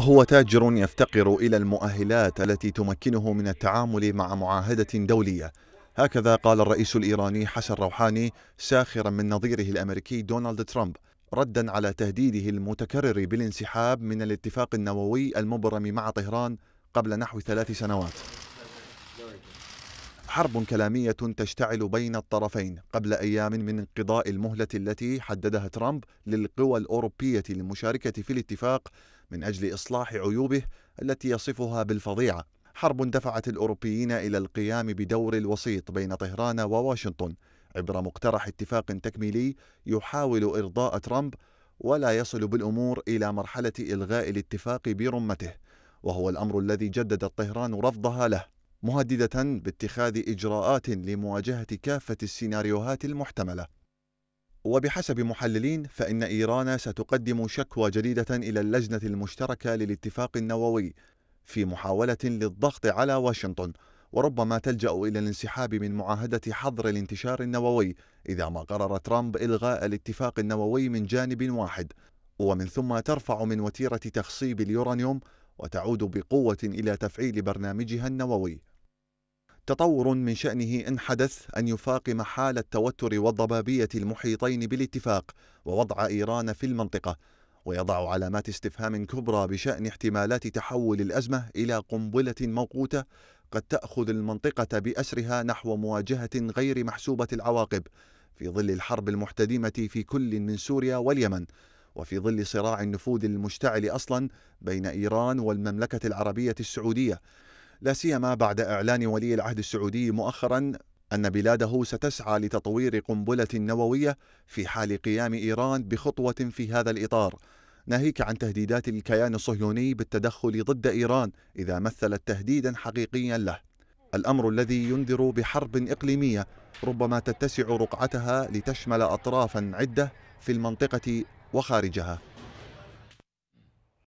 هو تاجر يفتقر إلى المؤهلات التي تمكنه من التعامل مع معاهدة دولية هكذا قال الرئيس الإيراني حسن روحاني ساخرا من نظيره الأمريكي دونالد ترامب ردا على تهديده المتكرر بالانسحاب من الاتفاق النووي المبرم مع طهران قبل نحو ثلاث سنوات حرب كلامية تشتعل بين الطرفين قبل أيام من انقضاء المهلة التي حددها ترامب للقوى الأوروبية للمشاركة في الاتفاق من أجل إصلاح عيوبه التي يصفها بالفظيعة حرب دفعت الأوروبيين إلى القيام بدور الوسيط بين طهران وواشنطن عبر مقترح اتفاق تكميلي يحاول إرضاء ترامب ولا يصل بالأمور إلى مرحلة إلغاء الاتفاق برمته وهو الأمر الذي جددت طهران رفضها له مهددة باتخاذ إجراءات لمواجهة كافة السيناريوهات المحتملة وبحسب محللين فإن إيران ستقدم شكوى جديدة إلى اللجنة المشتركة للاتفاق النووي في محاولة للضغط على واشنطن وربما تلجأ إلى الانسحاب من معاهدة حظر الانتشار النووي إذا ما قرر ترامب إلغاء الاتفاق النووي من جانب واحد ومن ثم ترفع من وتيرة تخصيب اليورانيوم وتعود بقوة إلى تفعيل برنامجها النووي تطور من شأنه إن حدث أن يفاقم حال التوتر والضبابية المحيطين بالاتفاق ووضع إيران في المنطقة ويضع علامات استفهام كبرى بشأن احتمالات تحول الأزمة إلى قنبلة موقوتة قد تأخذ المنطقة بأسرها نحو مواجهة غير محسوبة العواقب في ظل الحرب المحتدمة في كل من سوريا واليمن وفي ظل صراع النفوذ المشتعل أصلا بين إيران والمملكة العربية السعودية لا سيما بعد إعلان ولي العهد السعودي مؤخرا أن بلاده ستسعى لتطوير قنبلة نووية في حال قيام إيران بخطوة في هذا الإطار ناهيك عن تهديدات الكيان الصهيوني بالتدخل ضد إيران إذا مثلت تهديدا حقيقيا له الأمر الذي ينذر بحرب إقليمية ربما تتسع رقعتها لتشمل أطرافا عدة في المنطقة وخارجها